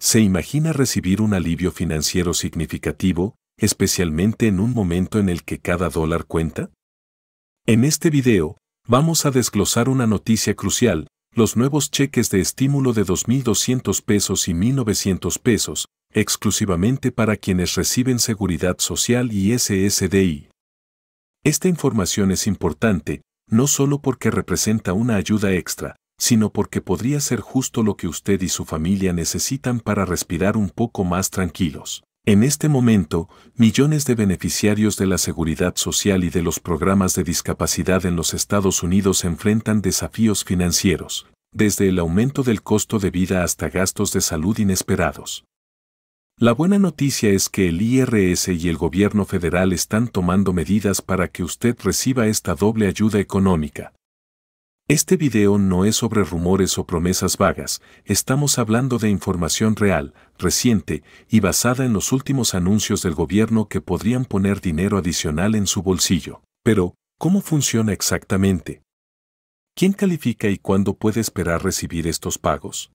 Se imagina recibir un alivio financiero significativo, especialmente en un momento en el que cada dólar cuenta? En este video, vamos a desglosar una noticia crucial, los nuevos cheques de estímulo de 2.200 pesos y 1.900 pesos, exclusivamente para quienes reciben seguridad social y SSDI. Esta información es importante, no solo porque representa una ayuda extra, sino porque podría ser justo lo que usted y su familia necesitan para respirar un poco más tranquilos. En este momento, millones de beneficiarios de la seguridad social y de los programas de discapacidad en los Estados Unidos enfrentan desafíos financieros, desde el aumento del costo de vida hasta gastos de salud inesperados. La buena noticia es que el IRS y el gobierno federal están tomando medidas para que usted reciba esta doble ayuda económica, este video no es sobre rumores o promesas vagas, estamos hablando de información real, reciente y basada en los últimos anuncios del gobierno que podrían poner dinero adicional en su bolsillo. Pero, ¿cómo funciona exactamente? ¿Quién califica y cuándo puede esperar recibir estos pagos?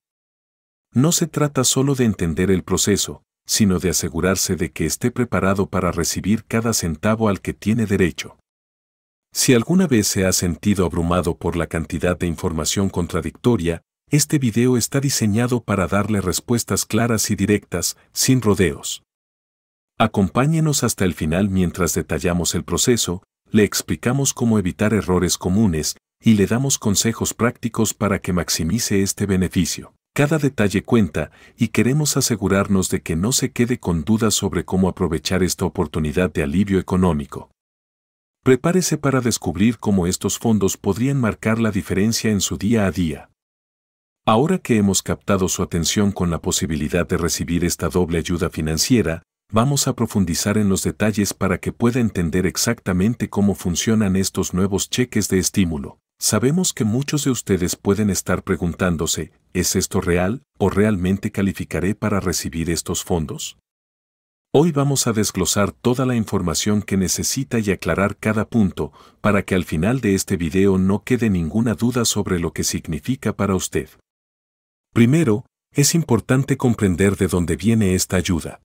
No se trata solo de entender el proceso, sino de asegurarse de que esté preparado para recibir cada centavo al que tiene derecho. Si alguna vez se ha sentido abrumado por la cantidad de información contradictoria, este video está diseñado para darle respuestas claras y directas, sin rodeos. Acompáñenos hasta el final mientras detallamos el proceso, le explicamos cómo evitar errores comunes y le damos consejos prácticos para que maximice este beneficio. Cada detalle cuenta y queremos asegurarnos de que no se quede con dudas sobre cómo aprovechar esta oportunidad de alivio económico. Prepárese para descubrir cómo estos fondos podrían marcar la diferencia en su día a día. Ahora que hemos captado su atención con la posibilidad de recibir esta doble ayuda financiera, vamos a profundizar en los detalles para que pueda entender exactamente cómo funcionan estos nuevos cheques de estímulo. Sabemos que muchos de ustedes pueden estar preguntándose, ¿es esto real o realmente calificaré para recibir estos fondos? Hoy vamos a desglosar toda la información que necesita y aclarar cada punto para que al final de este video no quede ninguna duda sobre lo que significa para usted. Primero, es importante comprender de dónde viene esta ayuda.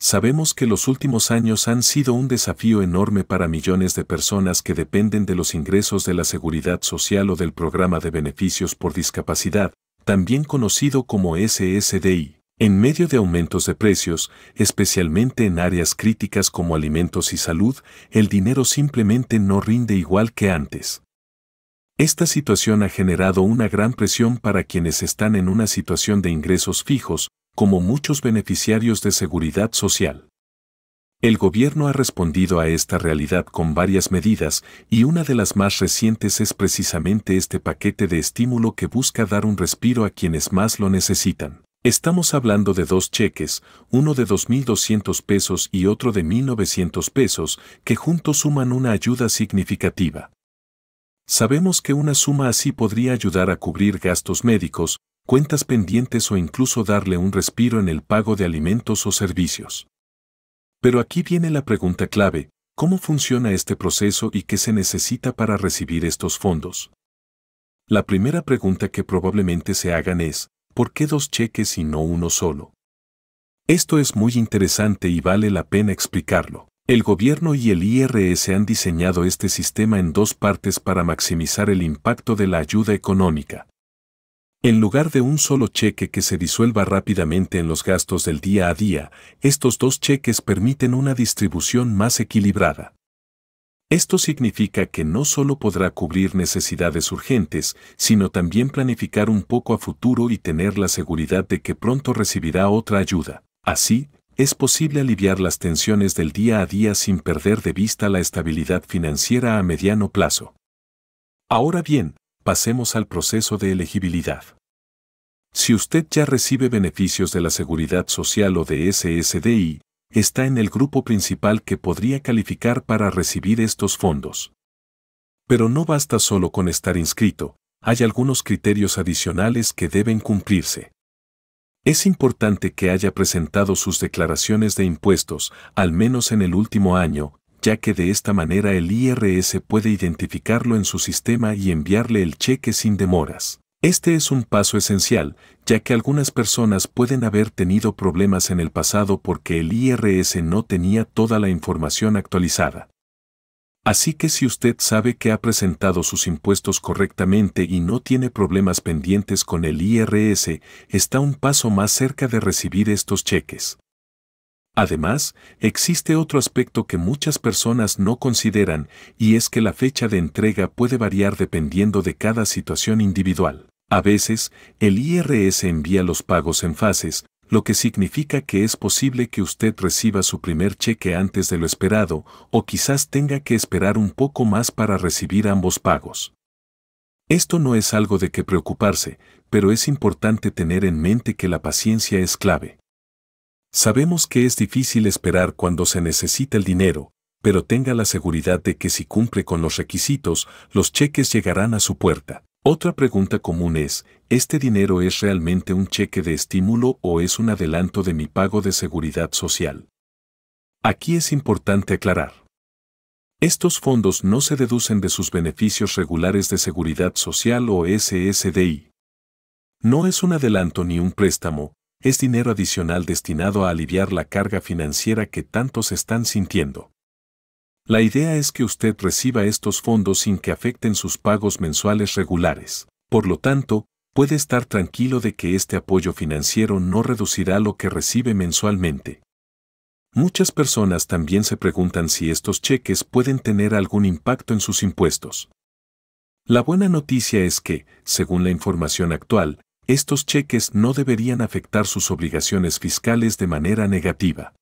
Sabemos que los últimos años han sido un desafío enorme para millones de personas que dependen de los ingresos de la Seguridad Social o del Programa de Beneficios por Discapacidad, también conocido como SSDI. En medio de aumentos de precios, especialmente en áreas críticas como alimentos y salud, el dinero simplemente no rinde igual que antes. Esta situación ha generado una gran presión para quienes están en una situación de ingresos fijos, como muchos beneficiarios de seguridad social. El gobierno ha respondido a esta realidad con varias medidas y una de las más recientes es precisamente este paquete de estímulo que busca dar un respiro a quienes más lo necesitan. Estamos hablando de dos cheques, uno de 2.200 pesos y otro de 1.900 pesos, que juntos suman una ayuda significativa. Sabemos que una suma así podría ayudar a cubrir gastos médicos, cuentas pendientes o incluso darle un respiro en el pago de alimentos o servicios. Pero aquí viene la pregunta clave, ¿cómo funciona este proceso y qué se necesita para recibir estos fondos? La primera pregunta que probablemente se hagan es, ¿por qué dos cheques y no uno solo? Esto es muy interesante y vale la pena explicarlo. El gobierno y el IRS han diseñado este sistema en dos partes para maximizar el impacto de la ayuda económica. En lugar de un solo cheque que se disuelva rápidamente en los gastos del día a día, estos dos cheques permiten una distribución más equilibrada. Esto significa que no solo podrá cubrir necesidades urgentes, sino también planificar un poco a futuro y tener la seguridad de que pronto recibirá otra ayuda. Así, es posible aliviar las tensiones del día a día sin perder de vista la estabilidad financiera a mediano plazo. Ahora bien, pasemos al proceso de elegibilidad. Si usted ya recibe beneficios de la Seguridad Social o de SSDI, está en el grupo principal que podría calificar para recibir estos fondos. Pero no basta solo con estar inscrito, hay algunos criterios adicionales que deben cumplirse. Es importante que haya presentado sus declaraciones de impuestos, al menos en el último año, ya que de esta manera el IRS puede identificarlo en su sistema y enviarle el cheque sin demoras. Este es un paso esencial, ya que algunas personas pueden haber tenido problemas en el pasado porque el IRS no tenía toda la información actualizada. Así que si usted sabe que ha presentado sus impuestos correctamente y no tiene problemas pendientes con el IRS, está un paso más cerca de recibir estos cheques. Además, existe otro aspecto que muchas personas no consideran y es que la fecha de entrega puede variar dependiendo de cada situación individual. A veces, el IRS envía los pagos en fases, lo que significa que es posible que usted reciba su primer cheque antes de lo esperado o quizás tenga que esperar un poco más para recibir ambos pagos. Esto no es algo de que preocuparse, pero es importante tener en mente que la paciencia es clave. Sabemos que es difícil esperar cuando se necesita el dinero, pero tenga la seguridad de que si cumple con los requisitos, los cheques llegarán a su puerta. Otra pregunta común es, ¿este dinero es realmente un cheque de estímulo o es un adelanto de mi pago de seguridad social? Aquí es importante aclarar. Estos fondos no se deducen de sus beneficios regulares de seguridad social o SSDI. No es un adelanto ni un préstamo, es dinero adicional destinado a aliviar la carga financiera que tantos están sintiendo. La idea es que usted reciba estos fondos sin que afecten sus pagos mensuales regulares. Por lo tanto, puede estar tranquilo de que este apoyo financiero no reducirá lo que recibe mensualmente. Muchas personas también se preguntan si estos cheques pueden tener algún impacto en sus impuestos. La buena noticia es que, según la información actual, estos cheques no deberían afectar sus obligaciones fiscales de manera negativa.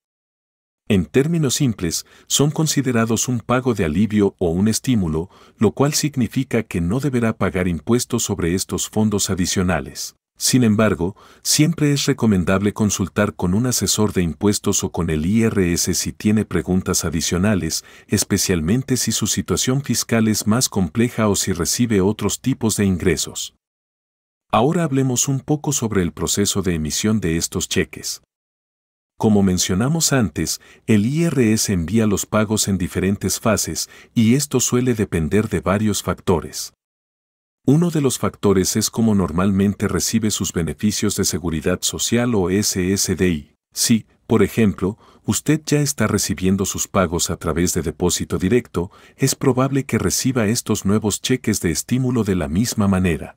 En términos simples, son considerados un pago de alivio o un estímulo, lo cual significa que no deberá pagar impuestos sobre estos fondos adicionales. Sin embargo, siempre es recomendable consultar con un asesor de impuestos o con el IRS si tiene preguntas adicionales, especialmente si su situación fiscal es más compleja o si recibe otros tipos de ingresos. Ahora hablemos un poco sobre el proceso de emisión de estos cheques. Como mencionamos antes, el IRS envía los pagos en diferentes fases y esto suele depender de varios factores. Uno de los factores es cómo normalmente recibe sus beneficios de seguridad social o SSDI. Si, por ejemplo, usted ya está recibiendo sus pagos a través de depósito directo, es probable que reciba estos nuevos cheques de estímulo de la misma manera.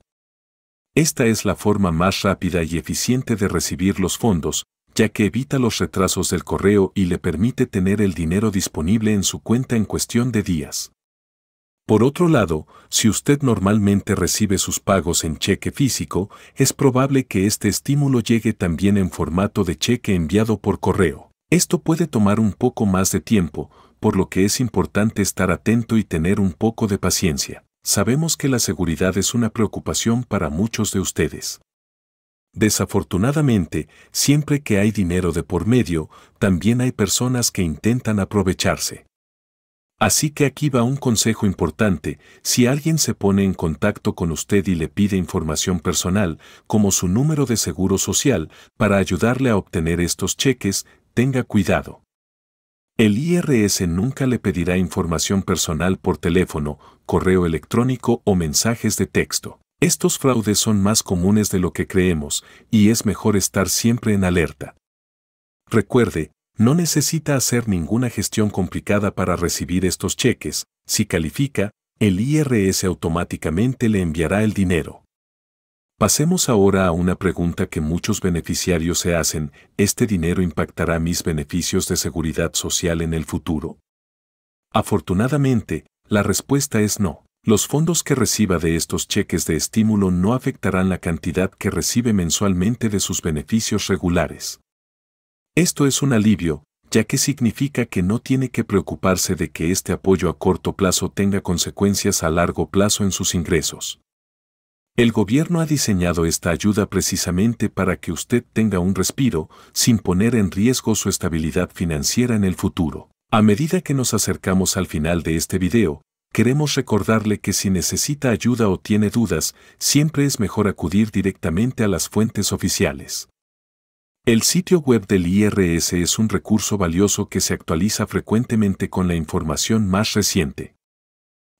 Esta es la forma más rápida y eficiente de recibir los fondos, ya que evita los retrasos del correo y le permite tener el dinero disponible en su cuenta en cuestión de días. Por otro lado, si usted normalmente recibe sus pagos en cheque físico, es probable que este estímulo llegue también en formato de cheque enviado por correo. Esto puede tomar un poco más de tiempo, por lo que es importante estar atento y tener un poco de paciencia. Sabemos que la seguridad es una preocupación para muchos de ustedes. Desafortunadamente, siempre que hay dinero de por medio, también hay personas que intentan aprovecharse. Así que aquí va un consejo importante, si alguien se pone en contacto con usted y le pide información personal, como su número de seguro social, para ayudarle a obtener estos cheques, tenga cuidado. El IRS nunca le pedirá información personal por teléfono, correo electrónico o mensajes de texto. Estos fraudes son más comunes de lo que creemos y es mejor estar siempre en alerta. Recuerde, no necesita hacer ninguna gestión complicada para recibir estos cheques. Si califica, el IRS automáticamente le enviará el dinero. Pasemos ahora a una pregunta que muchos beneficiarios se hacen. ¿Este dinero impactará mis beneficios de seguridad social en el futuro? Afortunadamente, la respuesta es no. Los fondos que reciba de estos cheques de estímulo no afectarán la cantidad que recibe mensualmente de sus beneficios regulares. Esto es un alivio, ya que significa que no tiene que preocuparse de que este apoyo a corto plazo tenga consecuencias a largo plazo en sus ingresos. El gobierno ha diseñado esta ayuda precisamente para que usted tenga un respiro sin poner en riesgo su estabilidad financiera en el futuro. A medida que nos acercamos al final de este video, queremos recordarle que si necesita ayuda o tiene dudas, siempre es mejor acudir directamente a las fuentes oficiales. El sitio web del IRS es un recurso valioso que se actualiza frecuentemente con la información más reciente.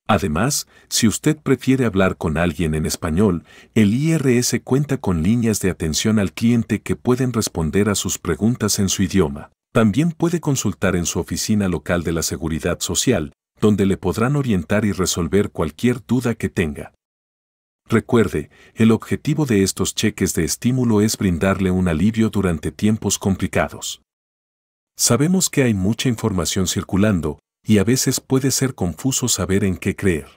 Además, si usted prefiere hablar con alguien en español, el IRS cuenta con líneas de atención al cliente que pueden responder a sus preguntas en su idioma. También puede consultar en su oficina local de la Seguridad Social donde le podrán orientar y resolver cualquier duda que tenga. Recuerde, el objetivo de estos cheques de estímulo es brindarle un alivio durante tiempos complicados. Sabemos que hay mucha información circulando, y a veces puede ser confuso saber en qué creer.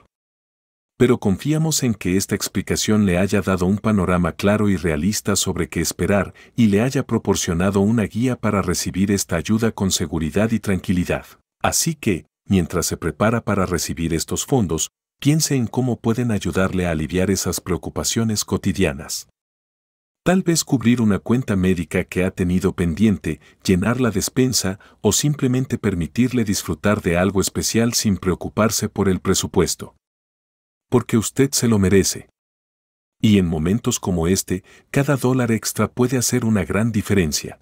Pero confiamos en que esta explicación le haya dado un panorama claro y realista sobre qué esperar y le haya proporcionado una guía para recibir esta ayuda con seguridad y tranquilidad. Así que, mientras se prepara para recibir estos fondos, piense en cómo pueden ayudarle a aliviar esas preocupaciones cotidianas. Tal vez cubrir una cuenta médica que ha tenido pendiente, llenar la despensa o simplemente permitirle disfrutar de algo especial sin preocuparse por el presupuesto. Porque usted se lo merece. Y en momentos como este, cada dólar extra puede hacer una gran diferencia.